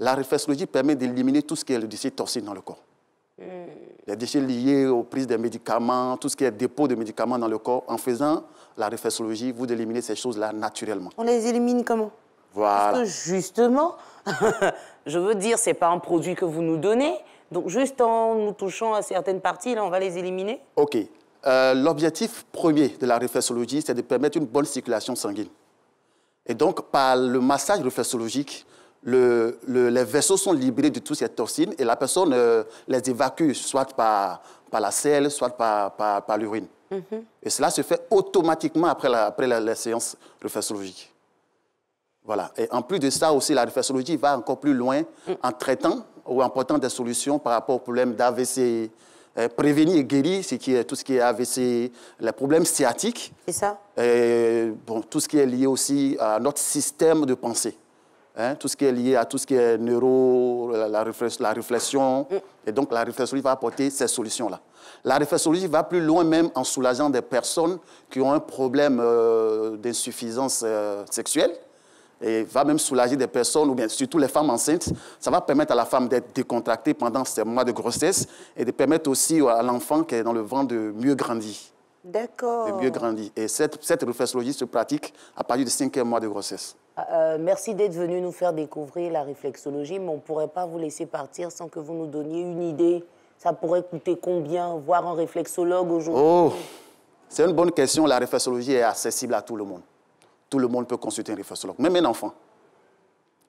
la réflexologie permet d'éliminer tout ce qui est le déchet toxique dans le corps. Hmm. Les déchets liés aux prises des médicaments, tout ce qui est dépôt de médicaments dans le corps, en faisant la réflexologie, vous éliminez ces choses-là naturellement. On les élimine comment Voilà. Parce que justement, je veux dire, ce n'est pas un produit que vous nous donnez, donc juste en nous touchant à certaines parties, là, on va les éliminer OK. Euh, l'objectif premier de la réflexologie, c'est de permettre une bonne circulation sanguine. Et donc, par le massage réflexologique, les vaisseaux sont libérés de toutes ces toxines et la personne euh, les évacue, soit par, par la selle, soit par, par, l'urine. Mhm. Et cela se fait automatiquement après la, après la, séance réflexologique. Voilà. Et en plus de ça aussi, la réflexologie va encore plus loin en traitant ou en portant des solutions par rapport aux problèmes d'AVC, euh, prévenir et guérir, ce qui est tout ce qui est AVC, les problèmes sciatiques. C'est ça. Et, bon, tout ce qui est lié aussi à notre système de pensée. Hein, tout ce qui est lié à tout ce qui est neuro, la, réflexion. Et donc, la réflexologie va apporter ces solutions-là. La réflexologie va plus loin même en soulageant des personnes qui ont un problème euh, d'insuffisance euh, sexuelle et va même soulager des personnes, ou bien surtout les femmes enceintes. Ça va permettre à la femme d'être décontractée pendant ces mois de grossesse et de permettre aussi à l'enfant qui est dans le ventre de mieux grandir. D'accord. Le mieux grandit. Et cette, réflexologie se pratique à partir de cinquième mois de grossesse. Euh, euh, merci d'être venu nous faire découvrir la réflexologie, mais on ne pourrait pas vous laisser partir sans que vous nous donniez une idée. Ça pourrait coûter combien, voir un réflexologue aujourd'hui oh, C'est une bonne question. La réflexologie est accessible à tout le monde. Tout le monde peut consulter un réflexologue, même un enfant.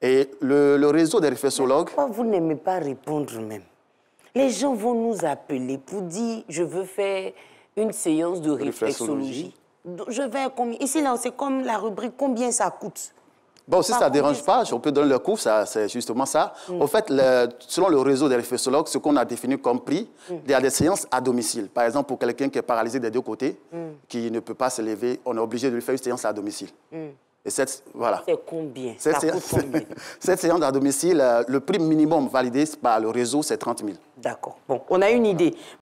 Et le, réseau des réflexologues... pourquoi vous n'aimez pas répondre même Les gens vont nous appeler pour dire « je veux faire une séance de réflexologie. Je vais combien Ici, c'est comme la rubrique combien ça coûte. Bon, si ça ne dérange pas, on peut donner le Ça, c'est justement ça. En mm. fait, selon le réseau des réflexologues, ce qu'on a défini comme prix, mm. il y a des séances à domicile. Par exemple, pour quelqu'un qui est paralysé des deux côtés, mm. qui ne peut pas se lever, on est obligé de lui faire une séance à domicile. Et cette, voilà. C'est combien Cette, séance, combien cette séance à domicile, euh, le prix minimum validé par le réseau, c'est 30 000. D'accord. Bon, on a une idée.